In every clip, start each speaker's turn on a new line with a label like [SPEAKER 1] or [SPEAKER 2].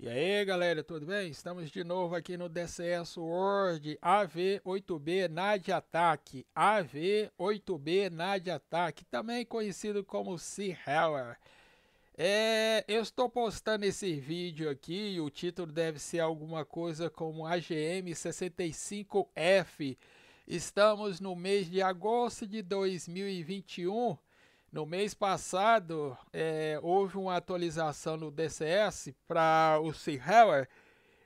[SPEAKER 1] E aí galera, tudo bem? Estamos de novo aqui no DCS World AV8B NAD Attack, AV8B NAD Attack, também conhecido como Sea Heller. É, eu estou postando esse vídeo aqui o título deve ser alguma coisa como AGM65F. Estamos no mês de agosto de 2021 no mês passado, é, houve uma atualização no DCS para o Seahawk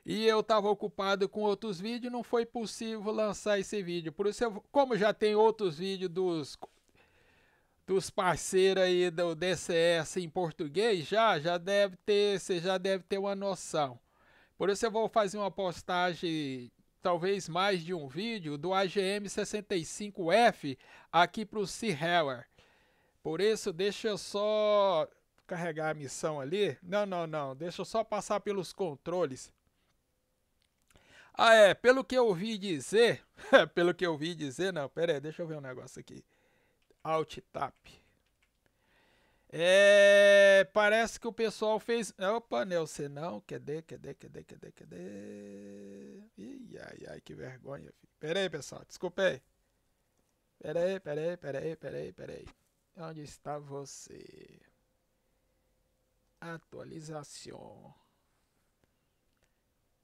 [SPEAKER 1] e eu estava ocupado com outros vídeos, não foi possível lançar esse vídeo. Por isso, eu, como já tem outros vídeos dos dos parceiros aí do DCS em português, já já deve ter, você já deve ter uma noção. Por isso eu vou fazer uma postagem, talvez mais de um vídeo do AGM 65F aqui para o Seahawk. Por isso, deixa eu só carregar a missão ali. Não, não, não. Deixa eu só passar pelos controles. Ah, é. Pelo que eu ouvi dizer. pelo que eu ouvi dizer, não. Pera aí, deixa eu ver um negócio aqui. Alt Tap. É, parece que o pessoal fez. Opa, Nelson, é não. Cadê, cadê, cadê, cadê, cadê? Ih, ai, ai, que vergonha. Filho. Pera aí, pessoal. Desculpa aí. Pera aí, pera aí, pera aí, pera aí, pera aí. Onde está você? Atualização.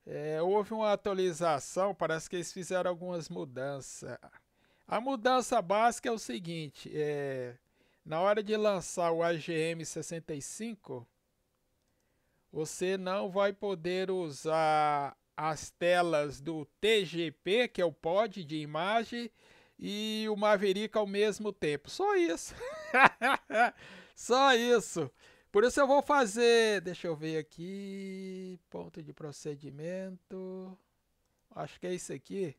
[SPEAKER 1] É, houve uma atualização, parece que eles fizeram algumas mudanças. A mudança básica é o seguinte: é, na hora de lançar o AGM 65, você não vai poder usar as telas do TGP, que é o pod de imagem, e o Maverick ao mesmo tempo. Só isso. Só isso. Por isso eu vou fazer. Deixa eu ver aqui. Ponto de procedimento. Acho que é isso aqui.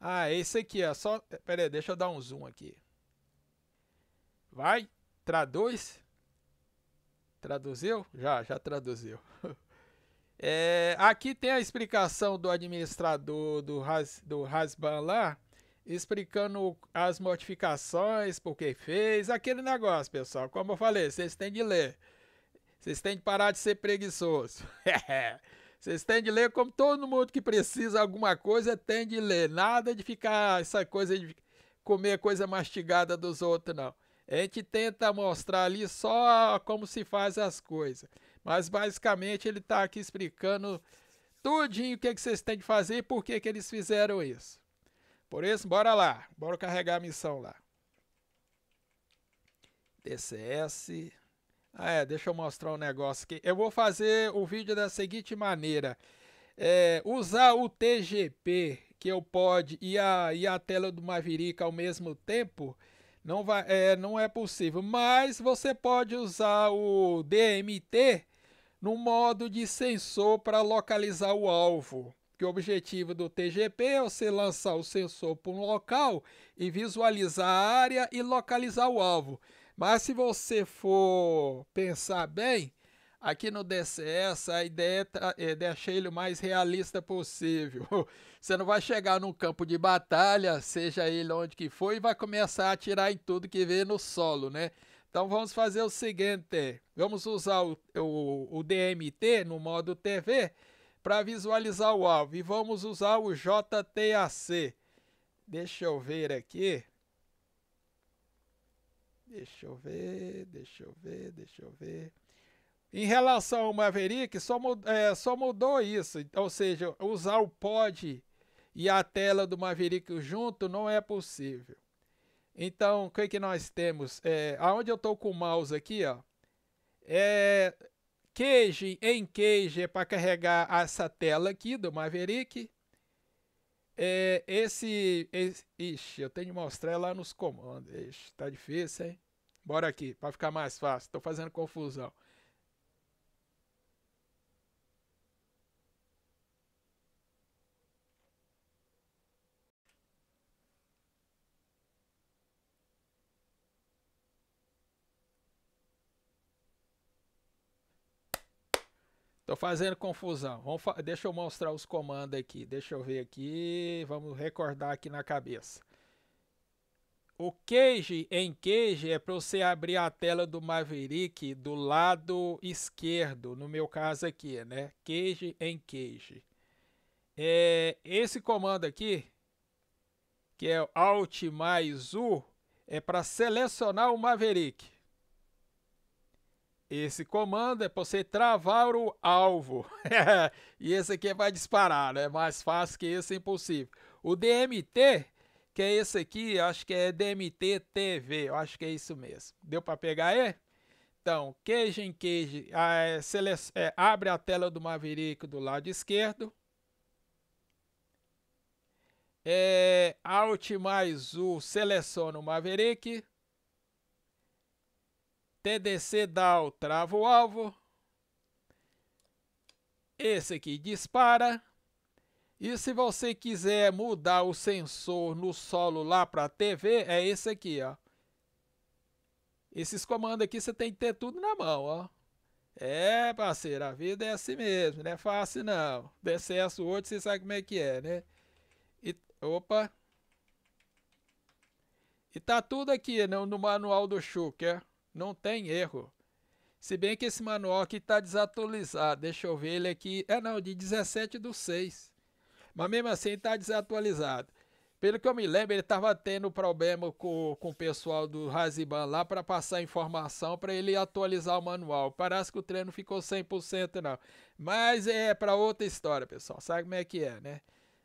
[SPEAKER 1] Ah, é esse aqui, ó. Só. Eh, pera aí, deixa eu dar um zoom aqui. Vai, traduz. Traduziu? Já, já traduziu. É, aqui tem a explicação do administrador do, Rasban do Hasban lá explicando as modificações, por que fez, aquele negócio, pessoal. Como eu falei, vocês têm de ler. Vocês têm de parar de ser preguiçoso. Vocês têm de ler como todo mundo que precisa alguma coisa tem de ler. Nada de ficar essa coisa de comer coisa mastigada dos outros, não. A gente tenta mostrar ali só como se faz as coisas. Mas basicamente ele está aqui explicando tudinho o que, é que vocês têm de fazer e por que, que eles fizeram isso. Por isso, bora lá. Bora carregar a missão lá. DCS. Ah, é, deixa eu mostrar um negócio aqui. Eu vou fazer o vídeo da seguinte maneira. É, usar o TGP, que eu pode, e a, e a tela do Maverick ao mesmo tempo, não, vai, é, não é possível. Mas você pode usar o DMT no modo de sensor para localizar o alvo. Porque o objetivo do TGP é você lançar o sensor para um local e visualizar a área e localizar o alvo. Mas se você for pensar bem, aqui no DCS a ideia tá, é deixar ele o mais realista possível. Você não vai chegar num campo de batalha, seja ele onde que for, e vai começar a atirar em tudo que vê no solo, né? Então vamos fazer o seguinte, é, vamos usar o, o, o DMT no modo TV para visualizar o alvo. E vamos usar o JTAC. Deixa eu ver aqui. Deixa eu ver, deixa eu ver, deixa eu ver. Em relação ao Maverick, só mudou, é, só mudou isso. Ou seja, usar o pod e a tela do Maverick junto não é possível. Então, o que, que nós temos? É, aonde eu estou com o mouse aqui, ó, é, Cage em Cage é para carregar essa tela aqui do Maverick. É, esse, esse. Ixi, eu tenho que mostrar lá nos comandos. Ixi, tá difícil, hein? Bora aqui, para ficar mais fácil. Tô fazendo confusão. Tô fazendo confusão. Vamos fa deixa eu mostrar os comandos aqui. Deixa eu ver aqui. Vamos recordar aqui na cabeça. O cage em cage é para você abrir a tela do Maverick do lado esquerdo, no meu caso aqui, né? Cage em cage. É, esse comando aqui, que é Alt mais U, é para selecionar o Maverick. Esse comando é para você travar o alvo. e esse aqui vai disparar, né? Mais fácil que esse é impossível. O DMT, que é esse aqui, acho que é DMT TV, eu acho que é isso mesmo. Deu para pegar aí? Então, queijo em queijo, é, é, abre a tela do Maverick do lado esquerdo. É, Alt mais U seleciona o Maverick. TDC DAO trava o alvo. Esse aqui dispara. E se você quiser mudar o sensor no solo lá para TV, é esse aqui, ó. Esses comandos aqui você tem que ter tudo na mão, ó. É, parceiro, a vida é assim mesmo, não é fácil não. DCS 8, você sabe como é que é, né? E, opa. E tá tudo aqui no, no manual do Schucker não tem erro. Se bem que esse manual aqui está desatualizado, deixa eu ver ele aqui, é não, de 17 do 6. Mas mesmo assim está desatualizado. Pelo que eu me lembro, ele estava tendo problema com, com o pessoal do Raziban lá para passar informação para ele atualizar o manual. Parece que o treino ficou 100% não. Mas é para outra história, pessoal. Sabe como é que é, né?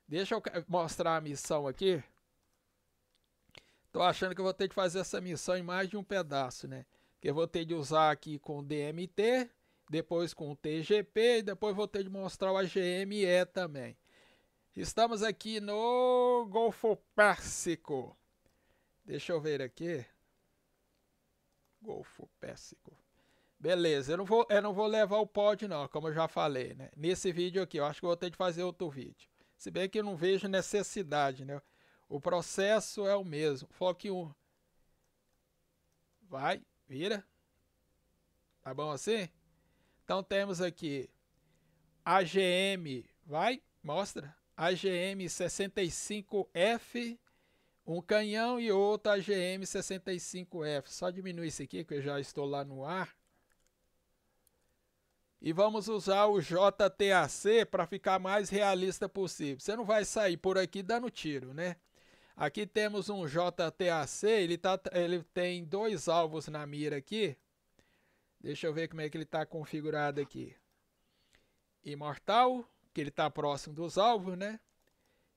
[SPEAKER 1] Deixa eu mostrar a missão aqui. Tô achando que eu vou ter que fazer essa missão em mais de um pedaço, né? que eu vou ter de usar aqui com DMT, depois com TGP e depois vou ter de mostrar o AGME também. Estamos aqui no Golfo Pérsico. Deixa eu ver aqui. Golfo Pérsico. Beleza, eu não vou, eu não vou levar o pod não, como eu já falei, né? Nesse vídeo aqui, eu acho que vou ter de fazer outro vídeo. Se bem que eu não vejo necessidade, né? O processo é o mesmo. Foque 1. Vai. Vira? Tá bom assim? Então temos aqui AGM, vai, mostra. AGM 65F, um canhão e outro AGM 65F. Só diminui isso aqui que eu já estou lá no ar. E vamos usar o JTAC para ficar mais realista possível. Você não vai sair por aqui dando tiro, né? Aqui temos um JTAC, ele, tá, ele tem dois alvos na mira aqui. Deixa eu ver como é que ele está configurado aqui. Imortal, que ele está próximo dos alvos, né?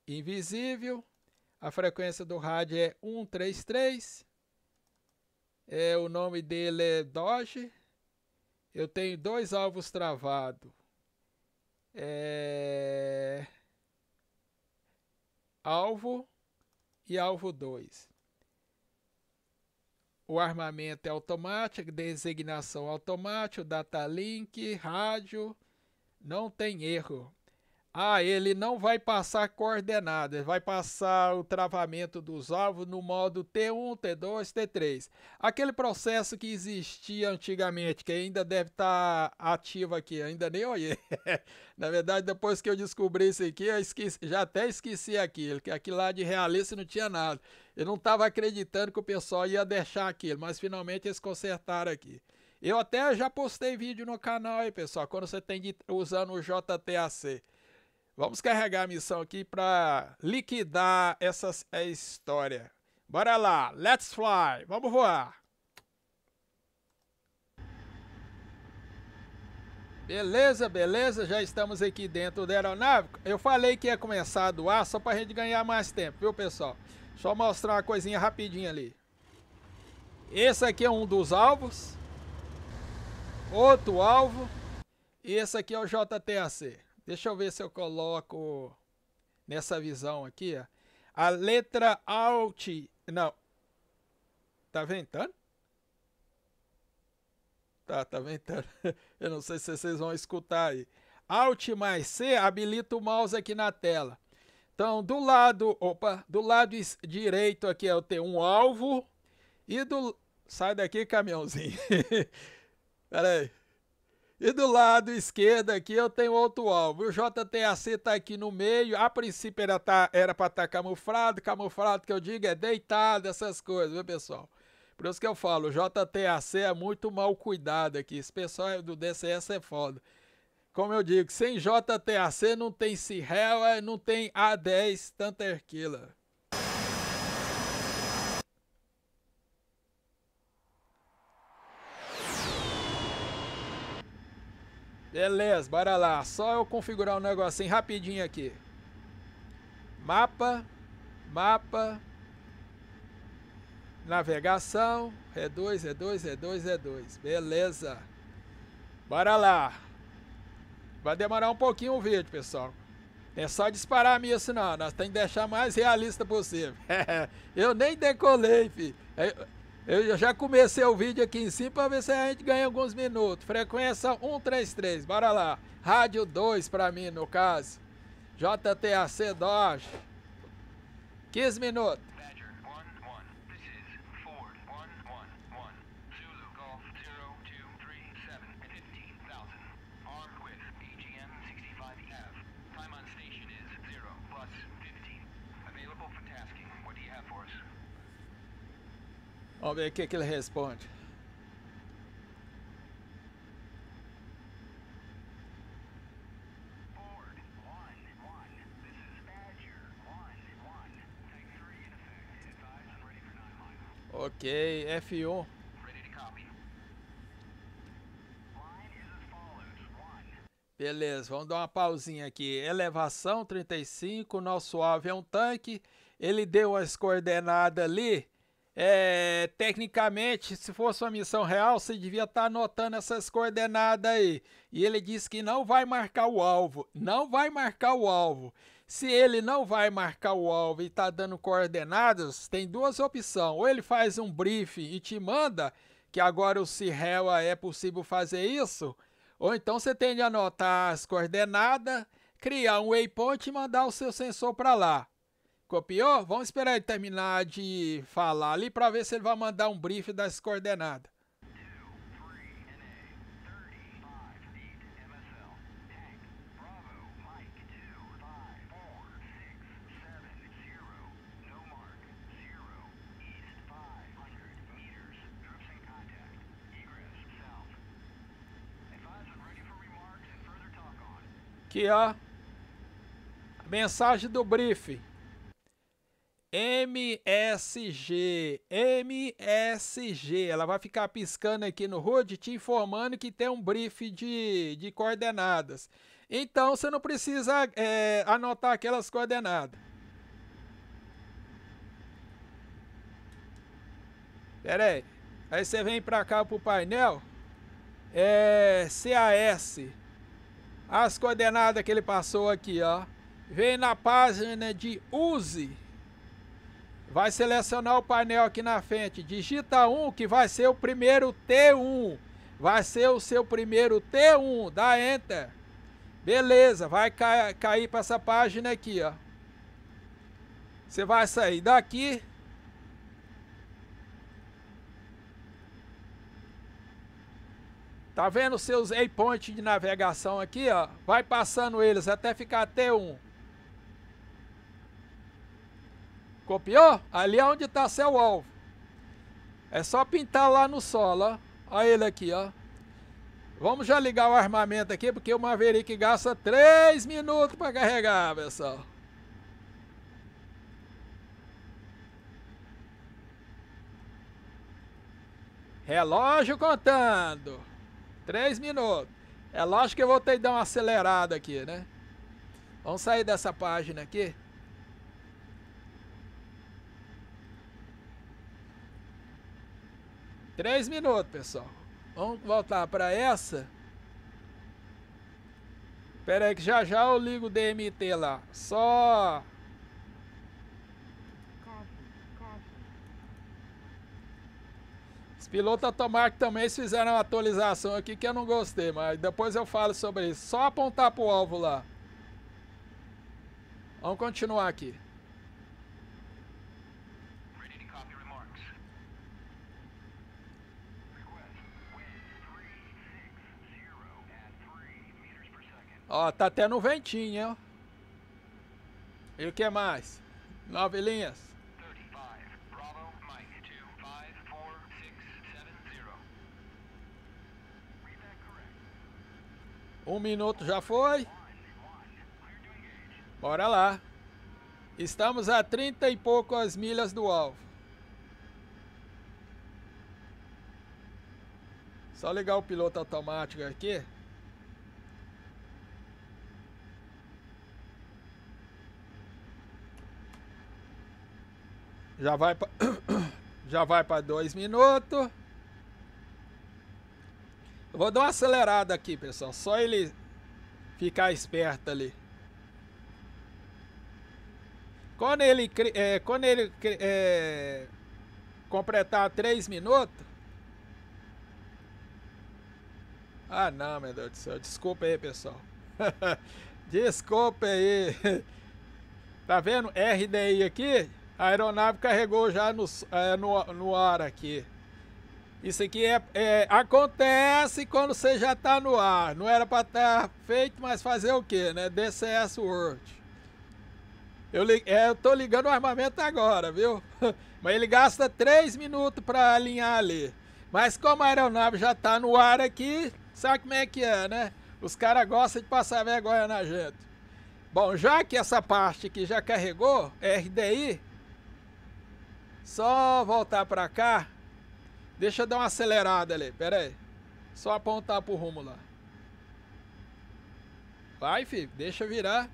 [SPEAKER 1] Invisível, a frequência do rádio é 133. É, o nome dele é Doge. Eu tenho dois alvos travados. É... Alvo e alvo 2. O armamento é automático, designação automática, data link, rádio, não tem erro. Ah, ele não vai passar coordenadas, vai passar o travamento dos alvos no modo T1, T2, T3. Aquele processo que existia antigamente, que ainda deve estar tá ativo aqui, ainda nem olhei. Na verdade, depois que eu descobri isso aqui, eu esqueci, já até esqueci aquilo, que aquilo lá de realista não tinha nada. Eu não estava acreditando que o pessoal ia deixar aquilo, mas finalmente eles consertaram aqui. Eu até já postei vídeo no canal aí, pessoal, quando você tem de, usando o JTAC. Vamos carregar a missão aqui para liquidar essa história. Bora lá, let's fly, vamos voar. Beleza, beleza, já estamos aqui dentro da aeronave. Eu falei que ia começar a doar só para a gente ganhar mais tempo, viu pessoal? Só mostrar uma coisinha rapidinho ali. Esse aqui é um dos alvos. Outro alvo. E esse aqui é o JTAC. Deixa eu ver se eu coloco nessa visão aqui, ó. A letra Alt, não. Tá ventando? Tá, tá ventando. Eu não sei se vocês vão escutar aí. Alt mais C habilita o mouse aqui na tela. Então, do lado, opa, do lado direito aqui eu é tenho um alvo e do sai daqui, caminhãozinho. Pera aí. E do lado esquerdo aqui eu tenho outro alvo. O JTAC tá aqui no meio. A princípio era, tá, pra estar tá camuflado. Camuflado que eu digo é deitado, essas coisas, viu pessoal? Por isso que eu falo, o JTAC é muito mal cuidado aqui. Esse pessoal do DCS é foda. Como eu digo, sem JTAC não tem Sirrela, não tem A10 tanta Killer. Beleza, bora lá. Só eu configurar o um negocinho assim rapidinho aqui. Mapa, mapa, navegação, R2, R2, R2, R2. Beleza. Bora lá. Vai demorar um pouquinho o vídeo, pessoal. Não é só disparar isso não, nós tem que deixar mais realista possível. eu nem decolei, filho. É, eu já comecei o vídeo aqui em cima para ver se a gente ganha alguns minutos. Frequência 133, bora lá. Rádio 2 para mim, no caso. JTAC Dodge. 15 minutos. Vamos ver o que, que ele responde. Ok, F1. Beleza, vamos dar uma pausinha aqui. Elevação 35, nosso alvo é um tanque. Ele deu as coordenadas ali é, tecnicamente, se fosse uma missão real, você devia estar tá anotando essas coordenadas aí. E ele disse que não vai marcar o alvo. Não vai marcar o alvo. Se ele não vai marcar o alvo e está dando coordenadas, tem duas opções. Ou ele faz um briefing e te manda, que agora o CIRELA é possível fazer isso. Ou então você tem de anotar as coordenadas, criar um waypoint e mandar o seu sensor para lá copiou? Vamos esperar ele terminar de falar ali para ver se ele vai mandar um brief das coordenadas. Aqui, ó. Mensagem do briefing. MSG, MSG. Ela vai ficar piscando aqui no HUD te informando que tem um brief de, de coordenadas. Então você não precisa é, anotar aquelas coordenadas. Pera aí. Aí você vem para cá pro painel. É, CAS. As coordenadas que ele passou aqui, ó. Vem na página de use Vai selecionar o painel aqui na frente. Digita 1 que vai ser o primeiro T1. Vai ser o seu primeiro T1. Dá Enter. Beleza, vai ca cair para essa página aqui, ó. Você vai sair daqui. Tá vendo os seus waypoints de navegação aqui, ó? Vai passando eles até ficar T1. Copiou? Ali é onde está seu alvo. É só pintar lá no solo, ó. Olha ele aqui, ó. Vamos já ligar o armamento aqui, porque o Maverick gasta 3 minutos para carregar, pessoal. Relógio contando. 3 minutos. É lógico que eu vou ter que dar uma acelerada aqui, né? Vamos sair dessa página aqui. Três minutos, pessoal. Vamos voltar para essa. Pera aí que já já eu ligo o DMT lá. Só... Os pilotos automáticos também fizeram uma atualização aqui que eu não gostei, mas depois eu falo sobre isso. Só apontar pro alvo lá. Vamos continuar aqui. Ó, tá até no ventinho, hein? E o que mais? Nove linhas. Um minuto já foi. Bora lá. Estamos a trinta e poucas milhas do alvo. Só ligar o piloto automático aqui. Já vai pra, já vai para dois minutos. Eu vou dar uma acelerada aqui, pessoal. Só ele ficar esperto ali. Quando ele, é, quando ele é, completar 3 minutos. Ah, não, meu Deus do céu. Desculpa aí, pessoal. Desculpa aí. Tá vendo? RDI aqui. A aeronave carregou já no, é, no, no ar aqui. Isso aqui é, é, acontece quando você já está no ar. Não era para estar tá feito, mas fazer o quê, né? DCS World. Eu, é, eu tô ligando o armamento agora, viu? mas ele gasta 3 minutos para alinhar ali. Mas como a aeronave já está no ar aqui, sabe como é que é, né? Os caras gostam de passar vergonha na gente. Bom, já que essa parte aqui já carregou, RDI, só voltar pra cá. Deixa eu dar uma acelerada ali, pera aí. Só apontar pro rumo lá. Vai, filho, deixa virar.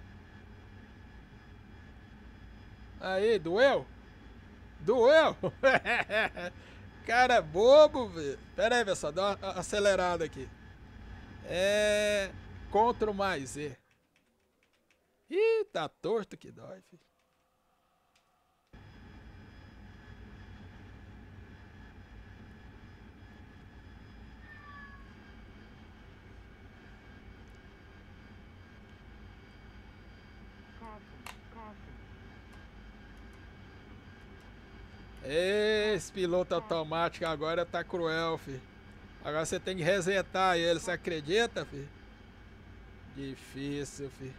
[SPEAKER 1] Aí, doeu? Doeu? Cara, é bobo, velho. Pera aí, pessoal, dá uma acelerada aqui. É... Ctrl mais E. Ih, tá torto que dói, filho. Esse piloto automático agora tá cruel, filho. Agora você tem que resetar ele, você acredita, filho? Difícil, filho.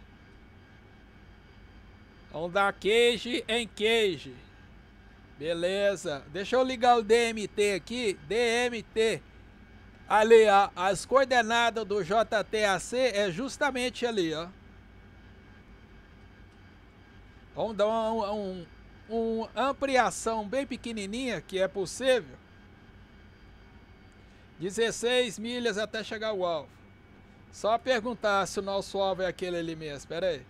[SPEAKER 1] Vamos dar cage em cage. Beleza. Deixa eu ligar o DMT aqui. DMT. Ali, ó. As coordenadas do JTAC é justamente ali, ó. Vamos dar um, um, uma ampliação bem pequenininha, que é possível, 16 milhas até chegar ao alvo. Só perguntar se o nosso alvo é aquele ali mesmo, pera aí.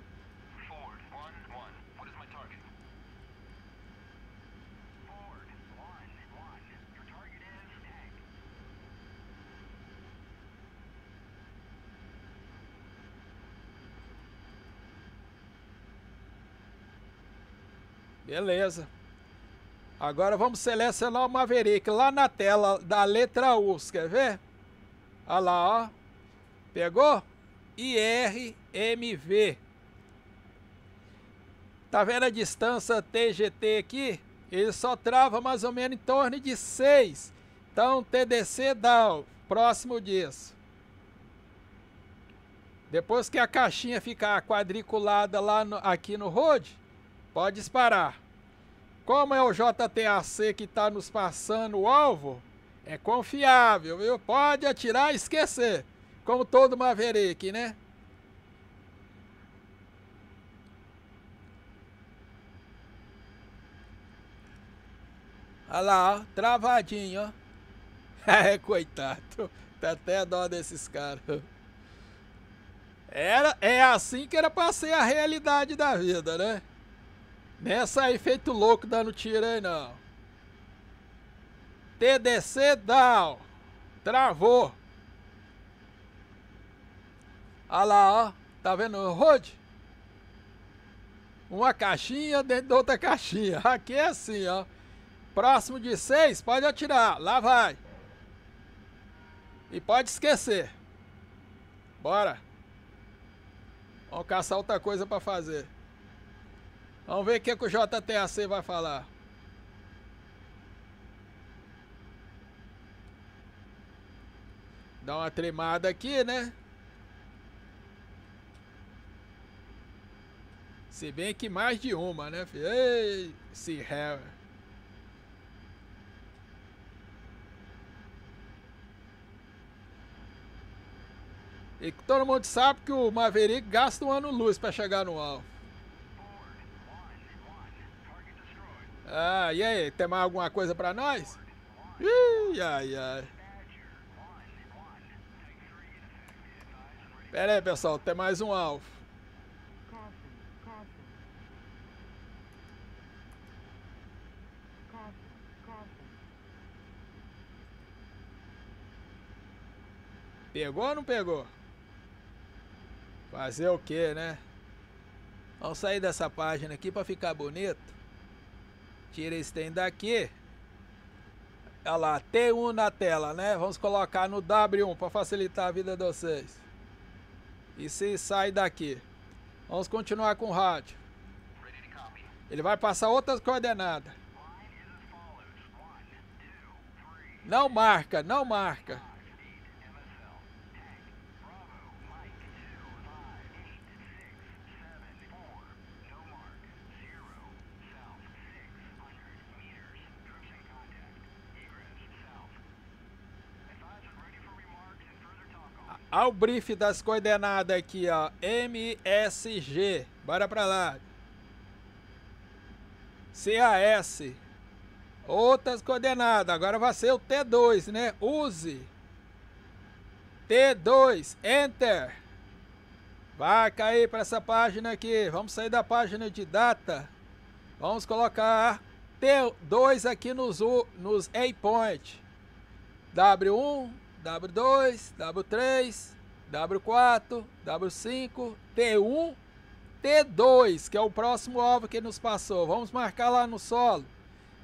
[SPEAKER 1] Beleza. Agora vamos selecionar o Maverick lá na tela da letra U, quer ver? Olha lá, ó. Pegou? IRMV. Tá vendo a distância TGT aqui? Ele só trava mais ou menos em torno de 6. Então, TDC dá o próximo disso. Depois que a caixinha ficar quadriculada lá no, aqui no road, pode disparar. Como é o JTAC que está nos passando o alvo, é confiável, viu? Pode atirar e esquecer, como todo Maverick, né? Olha lá, ó, travadinho, ó. É, coitado. Tá até dó desses caras. Era, é assim que era pra ser a realidade da vida, né? Nessa aí, feito louco dando tiro aí, não. TDC down. Travou. Olha lá, ó. Tá vendo o road? Uma caixinha dentro de outra caixinha. Aqui é assim, ó. Próximo de seis, pode atirar. Lá vai. E pode esquecer. Bora. Vamos caçar outra coisa para fazer. Vamos ver o que, é que o JTAC vai falar. Dá uma tremada aqui, né? Se bem que mais de uma, né? Ei, se ré. E todo mundo sabe que o Maverick gasta um ano luz para chegar no alvo. Ah, e aí, tem mais alguma coisa para nós? Ih, ai, ai. Pera aí, pessoal, tem mais um alvo. Pegou ou não pegou? Fazer o quê, né? Vamos sair dessa página aqui para ficar bonito. Tira esse tem daqui. Olha lá, T1 na tela, né? Vamos colocar no W1 para facilitar a vida de vocês. E se sai daqui. Vamos continuar com o rádio. Ele vai passar outras coordenadas. Não marca, não marca. o brief das coordenadas aqui, ó. MSG. Bora pra lá. CAS. Outras coordenadas. Agora vai ser o T2, né? Use. T2. Enter. Vai cair para essa página aqui. Vamos sair da página de data. Vamos colocar T2 aqui nos, nos A-Point. W1, W2, W3, W4, W5, T1, T2, que é o próximo alvo que nos passou. Vamos marcar lá no solo.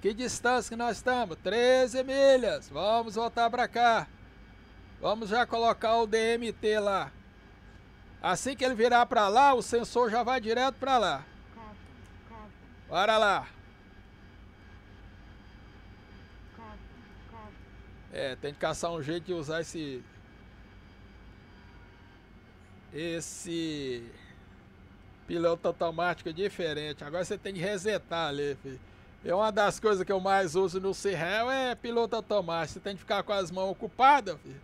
[SPEAKER 1] Que distância que nós estamos? 13 milhas. Vamos voltar para cá. Vamos já colocar o DMT lá. Assim que ele virar para lá, o sensor já vai direto para lá. Bora lá. É, tem que caçar um jeito de usar esse. Esse. Piloto automático diferente. Agora você tem que resetar ali, filho. É uma das coisas que eu mais uso no Cirrel é piloto automático. Você tem que ficar com as mãos ocupadas, filho.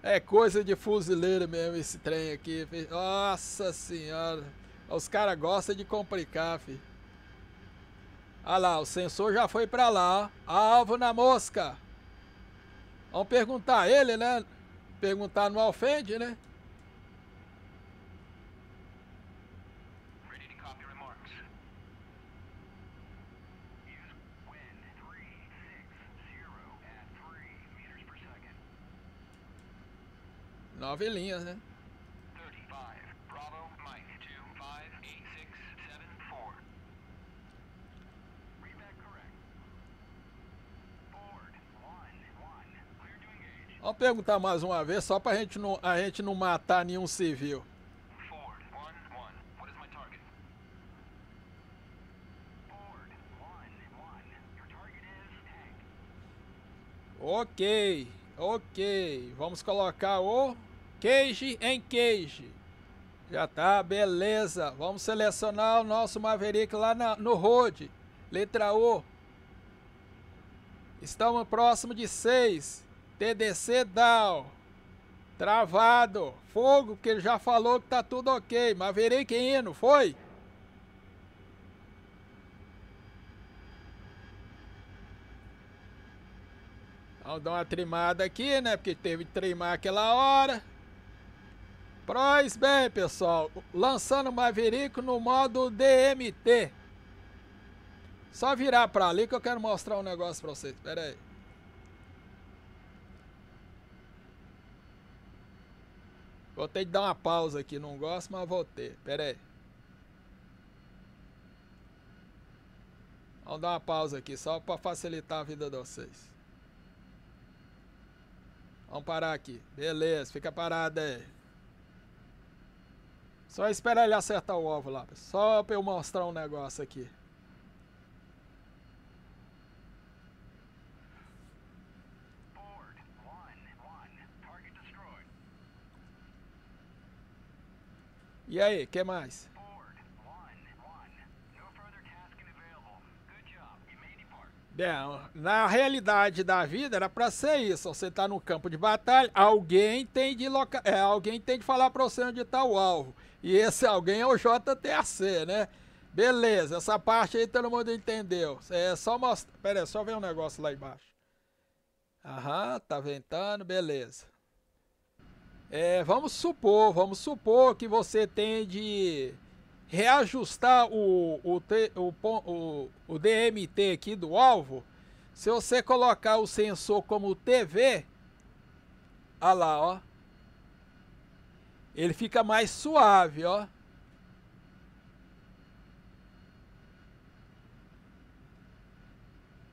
[SPEAKER 1] É coisa de fuzileiro mesmo esse trem aqui, filho. Nossa senhora. Os caras gostam de complicar, filho. Ah lá, o sensor já foi para lá. Alvo na mosca. Vamos perguntar a ele, né? Perguntar no ofende, né? Nove linhas, né? Vamos perguntar mais uma vez, só para gente não, a gente não matar nenhum civil. Ok, ok. Vamos colocar o cage em cage. Já tá, beleza. Vamos selecionar o nosso Maverick lá na, no road. Letra O. Estamos próximo de 6. TDC down. Travado. Fogo, porque ele já falou que tá tudo ok. Maverick indo, foi? Vamos dar uma trimada aqui, né? Porque teve que trimar aquela hora. Prois bem, pessoal. Lançando o Maverick no modo DMT. Só virar pra ali que eu quero mostrar um negócio pra vocês. Pera aí. Vou ter que dar uma pausa aqui, não gosto, mas vou ter. Pera aí. Vamos dar uma pausa aqui, só para facilitar a vida de vocês. Vamos parar aqui. Beleza, fica parado aí. Só esperar ele acertar o ovo lá. Só para eu mostrar um negócio aqui. E aí, que mais? Bem, na realidade da vida era para ser isso. Você está no campo de batalha, alguém tem de loca... é, alguém tem de falar para você onde tá o alvo. E esse alguém é o JTAC, né? Beleza, essa parte aí todo mundo entendeu. É só mostrar. Pera aí, só ver um negócio lá embaixo. Aham, tá ventando, beleza. É, vamos supor, vamos supor que você tem de reajustar o, o, o, o, DMT aqui do alvo. Se você colocar o sensor como TV, olha ah lá, ó. Ele fica mais suave, ó.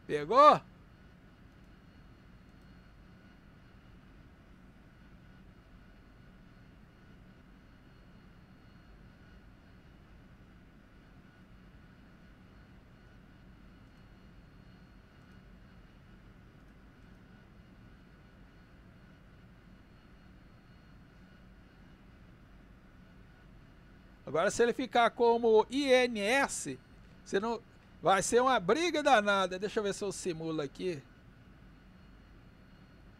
[SPEAKER 1] Pegou? Agora, se ele ficar como INS, você não... vai ser uma briga danada. Deixa eu ver se eu simulo aqui.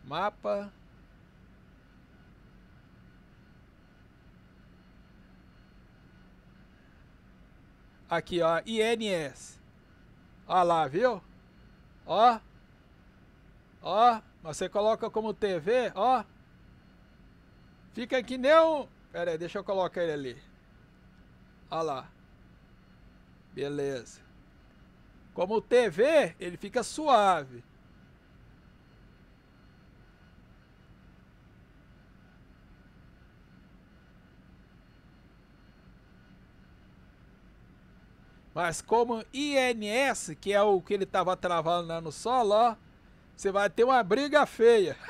[SPEAKER 1] Mapa. Aqui, ó, INS. Olha lá, viu? Ó. Ó, você coloca como TV, ó. Fica aqui nem um... Pera aí, deixa eu colocar ele ali. Olha lá. Beleza. Como o TV, ele fica suave. Mas como INS, que é o que ele tava travando lá no solo, ó, você vai ter uma briga feia.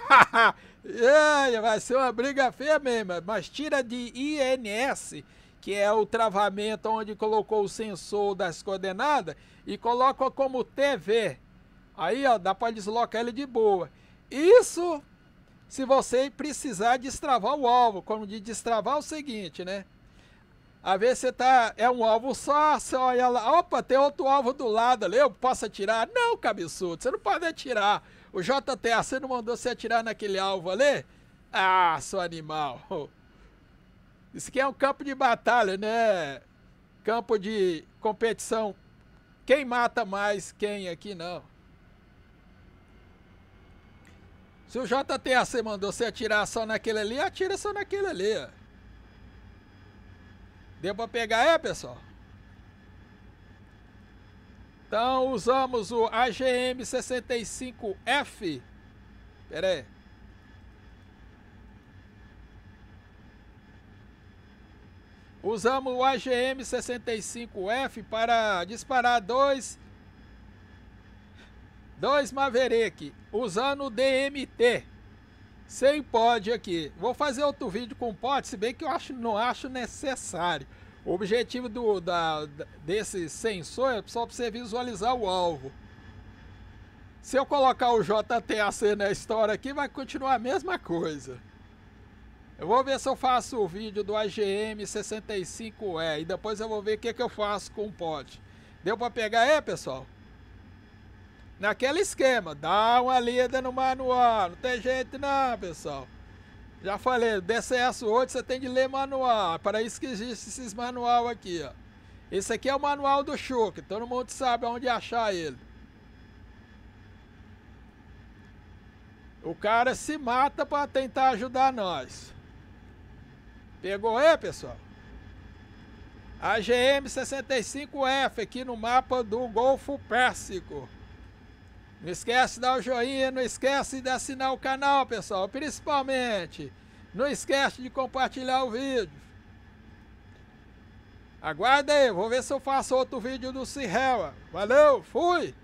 [SPEAKER 1] É, vai ser uma briga feia mesmo, mas tira de INS que é o travamento onde colocou o sensor das coordenadas e coloca como TV. Aí, ó, dá para deslocar ele de boa. Isso se você precisar destravar o alvo, como de destravar o seguinte, né? A ver você tá, é um alvo só, você olha lá, opa, tem outro alvo do lado ali, eu posso atirar? Não, cabeçudo, você não pode atirar. O JTA, você não mandou você atirar naquele alvo ali? Ah, seu animal. Isso aqui é um campo de batalha, né? Campo de competição. Quem mata mais quem aqui não. Se o JTAC mandou você atirar só naquele ali, atira só naquele ali. Ó. Deu pra pegar, é, pessoal? Então usamos o AGM 65F. Pera aí. Usamos o AGM-65F para disparar dois, dois Maverick usando o DMT. Sem pod aqui. Vou fazer outro vídeo com pod, se bem que eu acho, não acho necessário. O objetivo do, da, desse sensor é só para você visualizar o alvo. Se eu colocar o JTAC na história aqui, vai continuar a mesma coisa. Eu vou ver se eu faço o vídeo do AGM 65E é, e depois eu vou ver o que, que eu faço com o pote. Deu para pegar é, pessoal? Naquele esquema, dá uma lida no manual, não tem jeito não, pessoal. Já falei, DCS 8 você tem de ler manual, é para isso que existe esses manual aqui, ó. Esse aqui é o manual do Chuck, todo mundo sabe onde achar ele. O cara se mata para tentar ajudar nós. Pegou aí, é, pessoal? A GM65F aqui no mapa do Golfo Pérsico. Não esquece de dar o joinha, não esquece de assinar o canal, pessoal. Principalmente, não esquece de compartilhar o vídeo. Aguarda aí, vou ver se eu faço outro vídeo do Cirrela. Valeu, fui!